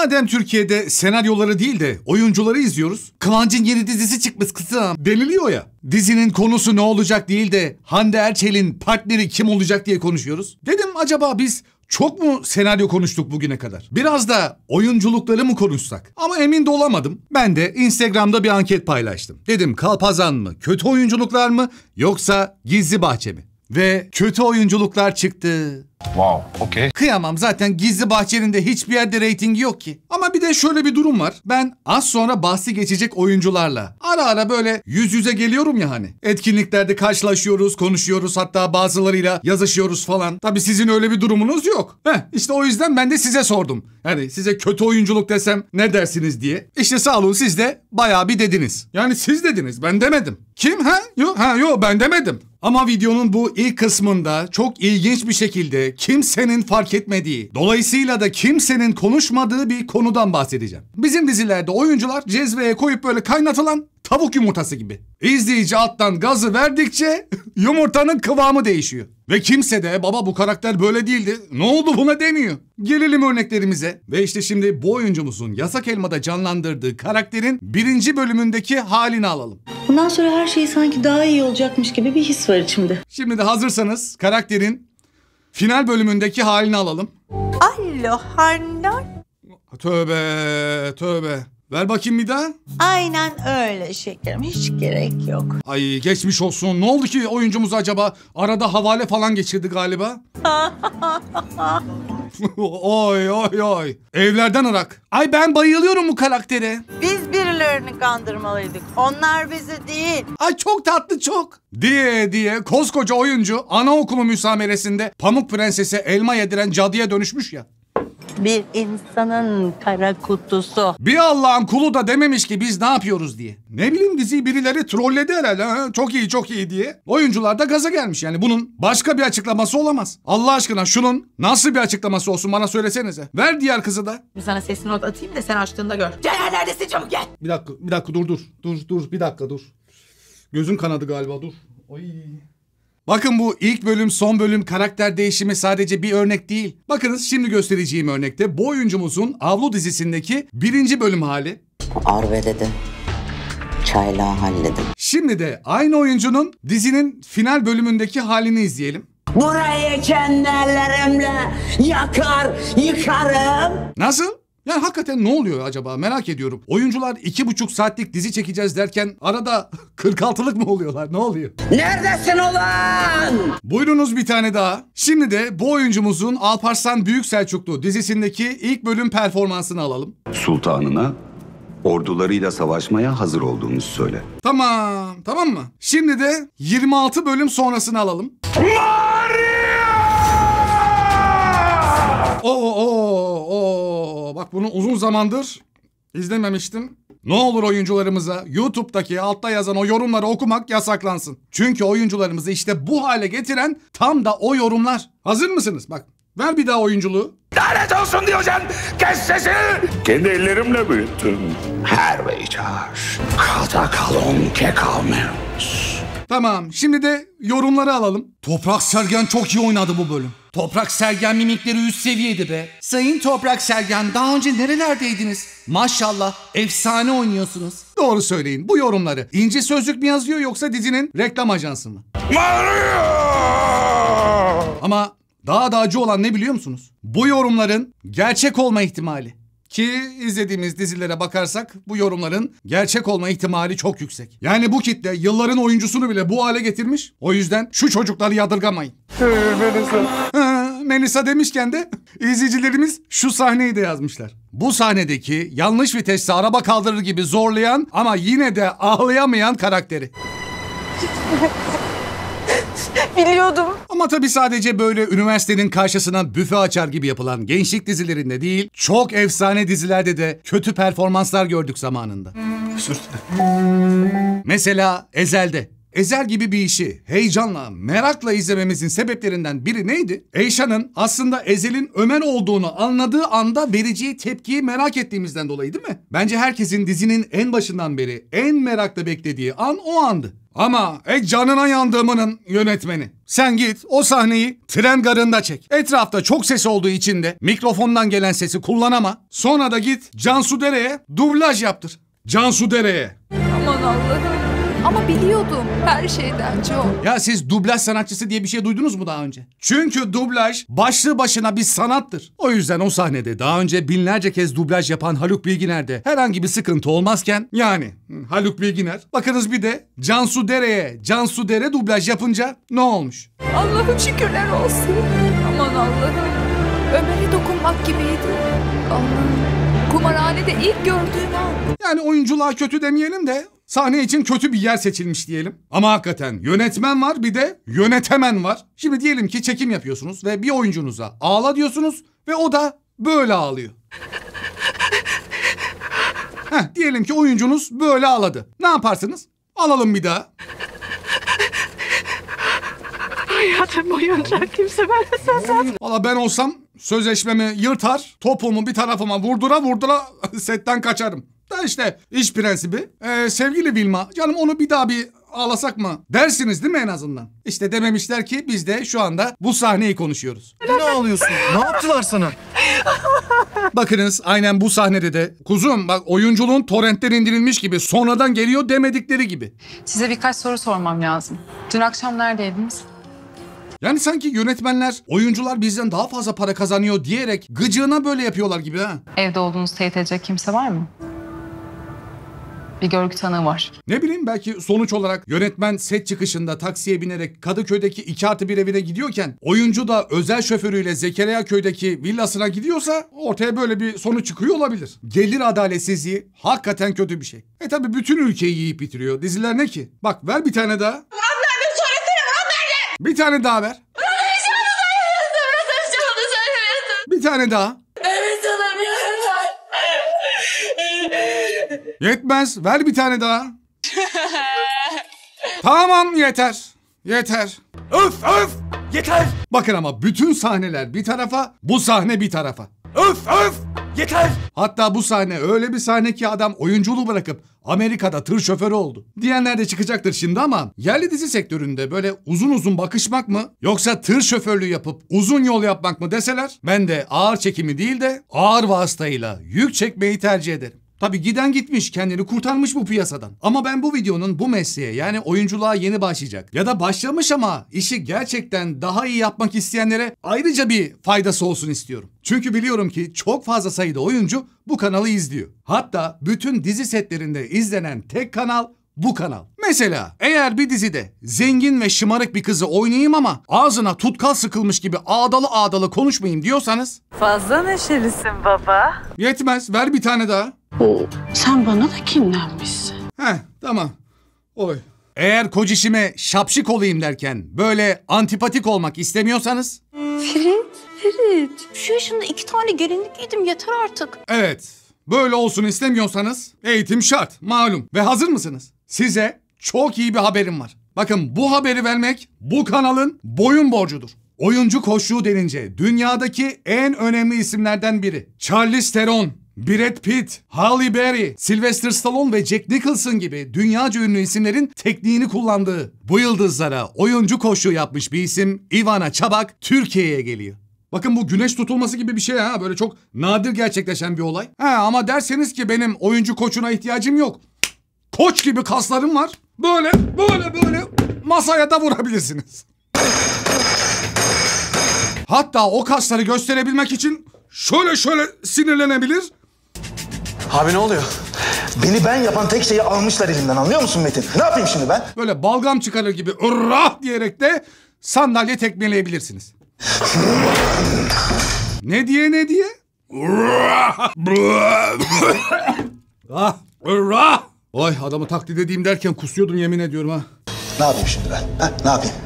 Madem Türkiye'de senaryoları değil de oyuncuları izliyoruz. Kıvancın yeni dizisi çıkmış kızım. Deniliyor ya. Dizinin konusu ne olacak değil de Hande Erçel'in partneri kim olacak diye konuşuyoruz. Dedim acaba biz çok mu senaryo konuştuk bugüne kadar? Biraz da oyunculukları mı konuşsak? Ama emin de olamadım. Ben de Instagram'da bir anket paylaştım. Dedim kalpazan mı, kötü oyunculuklar mı yoksa gizli bahçe mi? Ve kötü oyunculuklar çıktı. Wow, okay. Kıyamam zaten gizli bahçenin hiçbir yerde reytingi yok ki. Ama bir de şöyle bir durum var. Ben az sonra bahsi geçecek oyuncularla ara ara böyle yüz yüze geliyorum ya hani. Etkinliklerde karşılaşıyoruz, konuşuyoruz hatta bazılarıyla yazışıyoruz falan. Tabii sizin öyle bir durumunuz yok. Heh, işte o yüzden ben de size sordum. Yani size kötü oyunculuk desem ne dersiniz diye. İşte sağ olun siz de bayağı bir dediniz. Yani siz dediniz ben demedim. Kim ha? Yo, ha yo ben demedim. Ama videonun bu ilk kısmında çok ilginç bir şekilde kimsenin fark etmediği, dolayısıyla da kimsenin konuşmadığı bir konudan bahsedeceğim. Bizim dizilerde oyuncular cezveye koyup böyle kaynatılan tavuk yumurtası gibi. İzleyici alttan gazı verdikçe yumurtanın kıvamı değişiyor. Ve kimse de baba bu karakter böyle değildi. Ne oldu buna demiyor. Gelelim örneklerimize. Ve işte şimdi bu oyuncumuzun Yasak Elma'da canlandırdığı karakterin birinci bölümündeki halini alalım. Bundan sonra her şey sanki daha iyi olacakmış gibi bir his var içimde. Şimdi de hazırsanız karakterin Final bölümündeki halini alalım. Alo Handan. Tövbe tövbe. Ver bakayım bir daha. Aynen öyle şekerim. Hiç gerek yok. Ay geçmiş olsun. Ne oldu ki oyuncumuz acaba? Arada havale falan geçirdi galiba. oy oy oy. Evlerden ırak. Ay ben bayılıyorum bu karaktere. Biz bir başkalarını kandırmalıydık. Onlar bizi değil. Ay çok tatlı çok. Diye diye koskoca oyuncu anaokulu müsameresinde Pamuk Prenses'e elma yediren cadıya dönüşmüş ya bir insanın kara kutusu. Bir Allah'ın kulu da dememiş ki biz ne yapıyoruz diye. Ne bileyim dizi birileri trolledi herhalde. Ha? Çok iyi çok iyi diye. Oyuncular da gaza gelmiş yani bunun başka bir açıklaması olamaz. Allah aşkına şunun nasıl bir açıklaması olsun bana söylesenize. Ver diğer kızı da. Sana sesini not atayım da sen açtığında gör. Ceren neredesin çabuk gel. Bir dakika bir dakika dur dur. Dur dur bir dakika dur. Gözüm kanadı galiba dur. Oy. Bakın bu ilk bölüm son bölüm karakter değişimi sadece bir örnek değil. Bakınız şimdi göstereceğim örnekte bu oyuncumuzun Avlu dizisindeki birinci bölüm hali. Arvedede çayla halledim. Şimdi de aynı oyuncunun dizinin final bölümündeki halini izleyelim. Burayı kendi ellerimle yakar, yıkarım. Nasıl? Yani hakikaten ne oluyor acaba merak ediyorum. Oyuncular iki buçuk saatlik dizi çekeceğiz derken arada 46'lık mı oluyorlar ne oluyor? Neredesin ulan? Buyurunuz bir tane daha. Şimdi de bu oyuncumuzun Alparslan Büyük Selçuklu dizisindeki ilk bölüm performansını alalım. Sultanına ordularıyla savaşmaya hazır olduğumuzu söyle. Tamam, tamam mı? Şimdi de 26 bölüm sonrasını alalım. Oo, oo, oo. Bak bunu uzun zamandır izlememiştim. Ne olur oyuncularımıza YouTube'daki altta yazan o yorumları okumak yasaklansın. Çünkü oyuncularımızı işte bu hale getiren tam da o yorumlar. Hazır mısınız? Bak ver bir daha oyunculuğu. Lanet olsun Diyojen! Kes sesini! Kendi ellerimle büyüttüm. Her beycar. Kata kalon ke Tamam şimdi de yorumları alalım. Toprak Sergen çok iyi oynadı bu bölüm. Toprak Sergen mimikleri üst seviyede be. Sayın Toprak Sergen daha önce nerelerdeydiniz? Maşallah efsane oynuyorsunuz. Doğru söyleyin bu yorumları. İnce sözlük mi yazıyor yoksa dizinin reklam ajansı mı? Ama daha da acı olan ne biliyor musunuz? Bu yorumların gerçek olma ihtimali. Ki izlediğimiz dizilere bakarsak bu yorumların gerçek olma ihtimali çok yüksek. Yani bu kitle yılların oyuncusunu bile bu hale getirmiş. O yüzden şu çocukları yadırgamayın. Melisa. Melisa demişken de izleyicilerimiz şu sahneyi de yazmışlar. Bu sahnedeki yanlış viteste araba kaldırır gibi zorlayan ama yine de ağlayamayan karakteri. Biliyordum. Ama tabii sadece böyle üniversitenin karşısına büfe açar gibi yapılan gençlik dizilerinde değil, çok efsane dizilerde de kötü performanslar gördük zamanında. Mesela Ezel'de Ezel gibi bir işi heyecanla, merakla izlememizin sebeplerinden biri neydi? Eyşan'ın aslında Ezel'in Ömer olduğunu anladığı anda vereceği tepkiyi merak ettiğimizden dolayı değil mi? Bence herkesin dizinin en başından beri en merakla beklediği an o andı. Ama e canına yandığımının yönetmeni. Sen git o sahneyi tren garında çek. Etrafta çok ses olduğu için de mikrofondan gelen sesi kullanama. Sonra da git Cansu Dere'ye dublaj yaptır. Cansu Dere'ye. Aman Allah'ım. Ama biliyordum her şeyden çok. Ya siz dublaj sanatçısı diye bir şey duydunuz mu daha önce? Çünkü dublaj başlı başına bir sanattır. O yüzden o sahnede daha önce binlerce kez dublaj yapan Haluk Bilginer'de herhangi bir sıkıntı olmazken yani Haluk Bilginer bakınız bir de Cansu Dere'ye Cansu Dere dublaj yapınca ne olmuş? Allah'ım şükürler olsun. Aman Allah'ım. Ömer'e dokunmak gibiydi. Allah'ım. Kumarhanede ilk gördüğüm an. Yani oyunculuğa kötü demeyelim de Sahne için kötü bir yer seçilmiş diyelim. Ama hakikaten yönetmen var bir de yönetemen var. Şimdi diyelim ki çekim yapıyorsunuz ve bir oyuncunuza ağla diyorsunuz ve o da böyle ağlıyor. Heh, diyelim ki oyuncunuz böyle ağladı. Ne yaparsınız? Alalım bir daha. Hayatım boyunca kimse bana söz atmaz. Valla ben olsam sözleşmemi yırtar, topumu bir tarafıma vurdura vurdura setten kaçarım. Da işte iş prensibi. Ee, sevgili Vilma canım onu bir daha bir ağlasak mı? Dersiniz değil mi en azından? İşte dememişler ki biz de şu anda bu sahneyi konuşuyoruz. E ne ağlıyorsun? ne yaptılar sana? Bakınız aynen bu sahnede de kuzum bak oyunculuğun torrentten indirilmiş gibi sonradan geliyor demedikleri gibi. Size birkaç soru sormam lazım. Dün akşam neredeydiniz? Yani sanki yönetmenler, oyuncular bizden daha fazla para kazanıyor diyerek gıcığına böyle yapıyorlar gibi ha. Evde olduğunuz teyit edecek kimse var mı? bir görgü tanığı var. Ne bileyim belki sonuç olarak yönetmen set çıkışında taksiye binerek Kadıköy'deki 2 artı 1 evine gidiyorken oyuncu da özel şoförüyle Zekeriya Köy'deki villasına gidiyorsa ortaya böyle bir sonuç çıkıyor olabilir. Gelir adaletsizliği hakikaten kötü bir şey. E tabi bütün ülkeyi yiyip bitiriyor. Diziler ne ki? Bak ver bir tane daha. Abla bir söylesene lan beni. Bir tane daha ver. Şey şey bir tane daha. Yetmez. Ver bir tane daha. tamam yeter. Yeter. Öf öf. Yeter. Bakın ama bütün sahneler bir tarafa, bu sahne bir tarafa. Öf öf. Yeter. Hatta bu sahne öyle bir sahne ki adam oyunculuğu bırakıp Amerika'da tır şoförü oldu. Diyenler de çıkacaktır şimdi ama yerli dizi sektöründe böyle uzun uzun bakışmak mı yoksa tır şoförlüğü yapıp uzun yol yapmak mı deseler ben de ağır çekimi değil de ağır vasıtayla yük çekmeyi tercih ederim. Tabi giden gitmiş kendini kurtarmış bu piyasadan. Ama ben bu videonun bu mesleğe yani oyunculuğa yeni başlayacak ya da başlamış ama işi gerçekten daha iyi yapmak isteyenlere ayrıca bir faydası olsun istiyorum. Çünkü biliyorum ki çok fazla sayıda oyuncu bu kanalı izliyor. Hatta bütün dizi setlerinde izlenen tek kanal bu kanal. Mesela eğer bir dizide zengin ve şımarık bir kızı oynayayım ama ağzına tutkal sıkılmış gibi ağdalı ağdalı konuşmayayım diyorsanız... Fazla neşelisin baba. Yetmez ver bir tane daha. Oo, sen bana da kinlenmişsin. Heh tamam. Oy. Eğer kocişime şapşık olayım derken böyle antipatik olmak istemiyorsanız... Ferit, Ferit. Şu yaşında iki tane gelinlik yedim yeter artık. Evet. Böyle olsun istemiyorsanız eğitim şart malum. Ve hazır mısınız? Size çok iyi bir haberim var. Bakın bu haberi vermek bu kanalın boyun borcudur. Oyuncu koşuğu denince dünyadaki en önemli isimlerden biri. Charlize Theron, Brad Pitt, Halle Berry, Sylvester Stallone ve Jack Nicholson gibi dünyaca ünlü isimlerin tekniğini kullandığı bu yıldızlara oyuncu koşuğu yapmış bir isim Ivana Çabak Türkiye'ye geliyor. Bakın bu güneş tutulması gibi bir şey ha böyle çok nadir gerçekleşen bir olay. Ha ama derseniz ki benim oyuncu koçuna ihtiyacım yok koç gibi kaslarım var. Böyle böyle böyle masaya da vurabilirsiniz. Hatta o kasları gösterebilmek için şöyle şöyle sinirlenebilir. Abi ne oluyor? Beni ben yapan tek şeyi almışlar elimden anlıyor musun Metin? Ne yapayım şimdi ben? Böyle balgam çıkarır gibi ırrah diyerek de sandalye tekmeleyebilirsiniz. ne diye ne diye? Ay adamı taklit edeyim derken kusuyordum yemin ediyorum ha. Ne yapayım şimdi ben? Ha? Ne yapayım?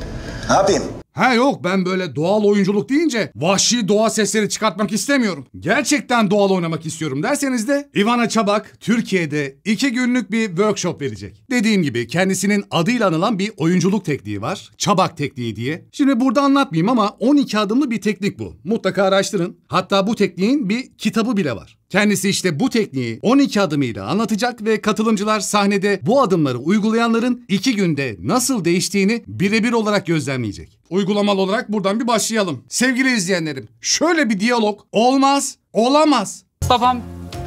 Ne yapayım? Ha yok ben böyle doğal oyunculuk deyince vahşi doğa sesleri çıkartmak istemiyorum. Gerçekten doğal oynamak istiyorum derseniz de Ivana Çabak Türkiye'de iki günlük bir workshop verecek. Dediğim gibi kendisinin adıyla anılan bir oyunculuk tekniği var. Çabak tekniği diye. Şimdi burada anlatmayayım ama 12 adımlı bir teknik bu. Mutlaka araştırın. Hatta bu tekniğin bir kitabı bile var. Kendisi işte bu tekniği 12 adımıyla anlatacak ve katılımcılar sahnede bu adımları uygulayanların 2 günde nasıl değiştiğini birebir olarak gözlemleyecek uygulamalı olarak buradan bir başlayalım. Sevgili izleyenlerim şöyle bir diyalog olmaz olamaz. Babam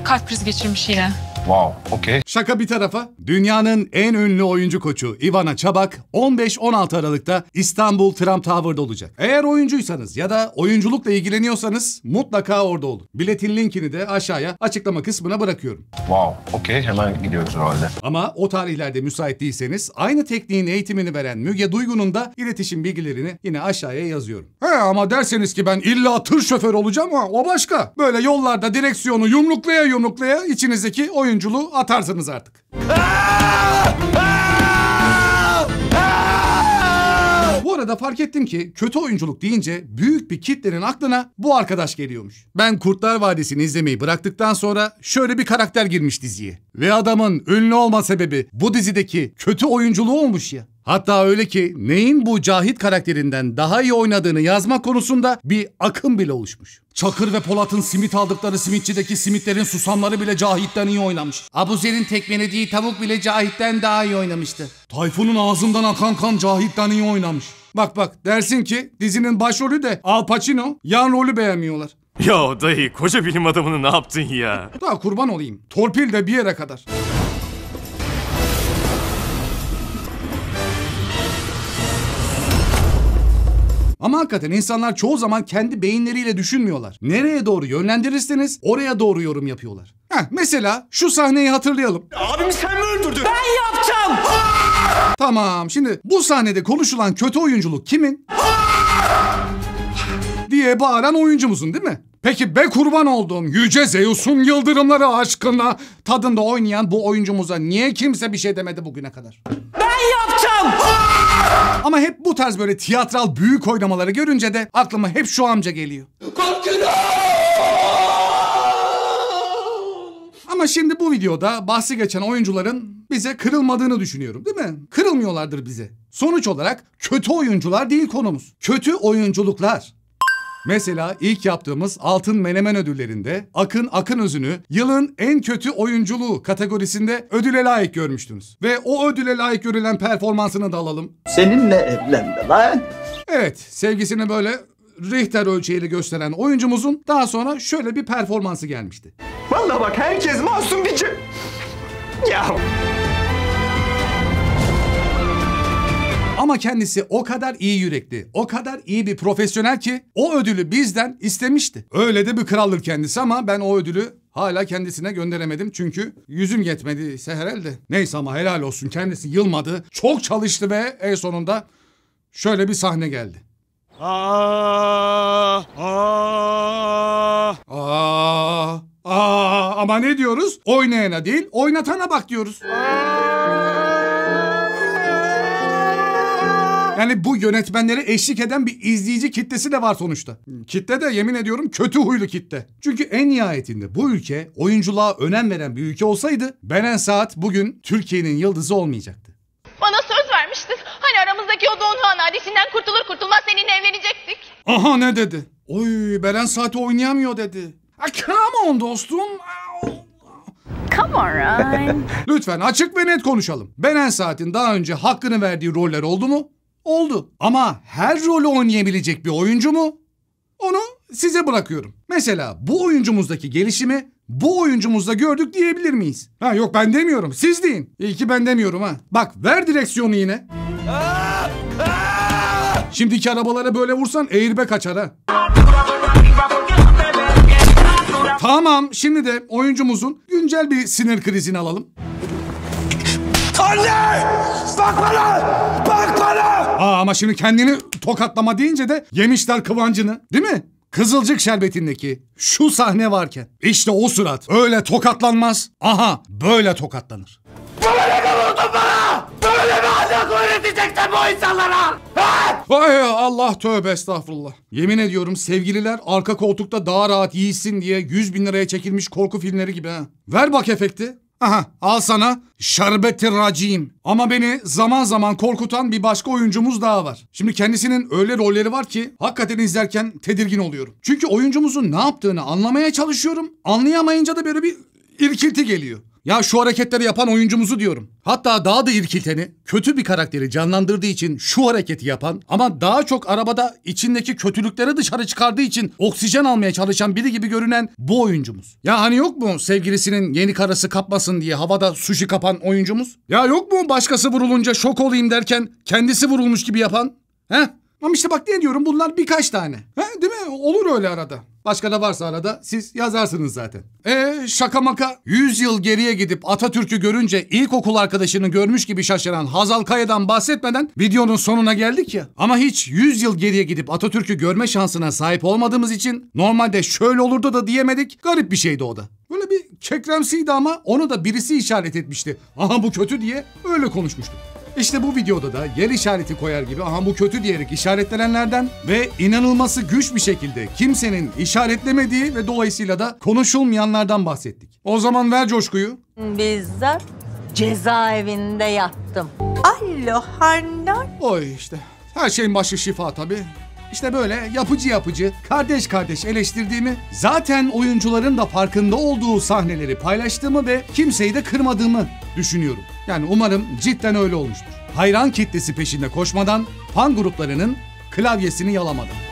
kalp krizi geçirmiş yine. Wow, okey. Şaka bir tarafa, dünyanın en ünlü oyuncu koçu Ivana Çabak 15-16 Aralık'ta İstanbul Trump Tower'da olacak. Eğer oyuncuysanız ya da oyunculukla ilgileniyorsanız mutlaka orada olun. Biletin linkini de aşağıya açıklama kısmına bırakıyorum. Wow, okey hemen gidiyoruz herhalde. Ama o tarihlerde müsait değilseniz aynı tekniğin eğitimini veren Müge Duygu'nun da iletişim bilgilerini yine aşağıya yazıyorum. He ama derseniz ki ben illa tır şoför olacağım ha o başka. Böyle yollarda direksiyonu yumruklaya yumruklaya içinizdeki oyun oyunculuğu atarsınız artık. Bu arada fark ettim ki kötü oyunculuk deyince büyük bir kitlenin aklına bu arkadaş geliyormuş. Ben Kurtlar Vadisi'ni izlemeyi bıraktıktan sonra şöyle bir karakter girmiş diziye. Ve adamın ünlü olma sebebi bu dizideki kötü oyunculuğu olmuş ya. Hatta öyle ki neyin bu Cahit karakterinden daha iyi oynadığını yazma konusunda bir akım bile oluşmuş. Çakır ve Polat'ın simit aldıkları simitçideki simitlerin susamları bile Cahit'ten iyi oynamış. Abuzer'in tekmelediği tavuk bile Cahit'ten daha iyi oynamıştı. Tayfun'un ağzından akan kan Cahit'ten iyi oynamış. Bak bak dersin ki dizinin başrolü de Al Pacino yan rolü beğenmiyorlar. Ya dayı koca bilim adamını ne yaptın ya? Daha kurban olayım. Torpil de bir yere kadar. Ama hakikaten insanlar çoğu zaman kendi beyinleriyle düşünmüyorlar. Nereye doğru yönlendirirseniz oraya doğru yorum yapıyorlar. Heh, mesela şu sahneyi hatırlayalım. Abimi sen mi öldürdün? Ben yaptım. Tamam şimdi bu sahnede konuşulan kötü oyunculuk kimin? diye bağıran oyuncumuzun değil mi? Peki be kurban olduğum yüce Zeus'un yıldırımları aşkına tadında oynayan bu oyuncumuza niye kimse bir şey demedi bugüne kadar? Ben yaptım! Ama hep bu tarz böyle tiyatral büyük oynamaları görünce de aklıma hep şu amca geliyor. Ama şimdi bu videoda bahsi geçen oyuncuların bize kırılmadığını düşünüyorum değil mi? Kırılmıyorlardır bize. Sonuç olarak kötü oyuncular değil konumuz. Kötü oyunculuklar. Mesela ilk yaptığımız Altın Menemen ödüllerinde Akın Akın Özünü yılın en kötü oyunculuğu kategorisinde ödüle layık görmüştünüz. Ve o ödüle layık görülen performansını da alalım. Seninle evlenme lan. Evet sevgisini böyle Richter ölçeğiyle gösteren oyuncumuzun daha sonra şöyle bir performansı gelmişti. Vallahi bak herkes masum bir Ya Ama kendisi o kadar iyi yürekli, o kadar iyi bir profesyonel ki o ödülü bizden istemişti. Öyle de bir kraldır kendisi ama ben o ödülü Hala kendisine gönderemedim çünkü yüzüm yetmediyse herhalde. Neyse ama helal olsun kendisi yılmadı. Çok çalıştı ve en sonunda şöyle bir sahne geldi. Aa, ah, aa. Ah. Aa, ah, aa. Ama ne diyoruz? Oynayana değil oynatana bak diyoruz. Aa. Yani bu yönetmenlere eşlik eden bir izleyici kitlesi de var sonuçta. Kitle de yemin ediyorum kötü huylu kitle. Çünkü en nihayetinde bu ülke oyunculuğa önem veren bir ülke olsaydı Beren Saat bugün Türkiye'nin yıldızı olmayacaktı. Bana söz vermiştin. Hani aramızdaki o Don Juan hadisinden kurtulur kurtulmaz seninle evlenecektik. Aha ne dedi? Oy Beren Saat'i oynayamıyor dedi. A, come on dostum. Come on Ryan. Lütfen açık ve net konuşalım. Beren Saat'in daha önce hakkını verdiği roller oldu mu? Oldu. Ama her rolü oynayabilecek bir oyuncu mu? Onu size bırakıyorum. Mesela bu oyuncumuzdaki gelişimi bu oyuncumuzda gördük diyebilir miyiz? Ha yok ben demiyorum. Siz deyin. İyi ki ben demiyorum ha. Bak ver direksiyonu yine. Şimdiki arabalara böyle vursan airbag açar ha. Tamam şimdi de oyuncumuzun güncel bir sinir krizini alalım. Anne! Bak bana! Bak! Aa ama şimdi kendini tokatlama deyince de yemişler kıvancını. Değil mi? Kızılcık şerbetindeki şu sahne varken işte o surat öyle tokatlanmaz. Aha böyle tokatlanır. Böyle mi vurdun bana? Böyle mi ahlak öğretecektin bu insanlara? Ha? Ay Allah tövbe estağfurullah. Yemin ediyorum sevgililer arka koltukta daha rahat yiysin diye yüz bin liraya çekilmiş korku filmleri gibi ha. Ver bak efekti. Aha, al sana şerbeti racim. Ama beni zaman zaman korkutan bir başka oyuncumuz daha var. Şimdi kendisinin öyle rolleri var ki hakikaten izlerken tedirgin oluyorum. Çünkü oyuncumuzun ne yaptığını anlamaya çalışıyorum. Anlayamayınca da böyle bir irkilti geliyor. Ya şu hareketleri yapan oyuncumuzu diyorum. Hatta daha da irkilteni, kötü bir karakteri canlandırdığı için şu hareketi yapan ama daha çok arabada içindeki kötülükleri dışarı çıkardığı için oksijen almaya çalışan biri gibi görünen bu oyuncumuz. Ya hani yok mu sevgilisinin yeni karısı kapmasın diye havada sushi kapan oyuncumuz? Ya yok mu başkası vurulunca şok olayım derken kendisi vurulmuş gibi yapan? Heh? Ama işte bak ne diyorum bunlar birkaç tane. He, değil mi? Olur öyle arada. Başka da varsa arada siz yazarsınız zaten. E şaka maka 100 yıl geriye gidip Atatürk'ü görünce ilkokul arkadaşını görmüş gibi şaşıran Hazal Kaya'dan bahsetmeden videonun sonuna geldik ya. Ama hiç 100 yıl geriye gidip Atatürk'ü görme şansına sahip olmadığımız için normalde şöyle olurdu da diyemedik. Garip bir şeydi o da. Böyle bir kekremsiydi ama onu da birisi işaret etmişti. Aha bu kötü diye öyle konuşmuştuk. İşte bu videoda da yer işareti koyar gibi aha bu kötü diyerek işaretlenenlerden ve inanılması güç bir şekilde kimsenin işaretlemediği ve dolayısıyla da konuşulmayanlardan bahsettik. O zaman ver coşkuyu. Bizzat cezaevinde yattım. Alo Handan. Oy işte. Her şeyin başı şifa tabii. İşte böyle yapıcı yapıcı, kardeş kardeş eleştirdiğimi, zaten oyuncuların da farkında olduğu sahneleri paylaştığımı ve kimseyi de kırmadığımı düşünüyorum. Yani umarım cidden öyle olmuştur. Hayran kitlesi peşinde koşmadan fan gruplarının klavyesini yalamadım.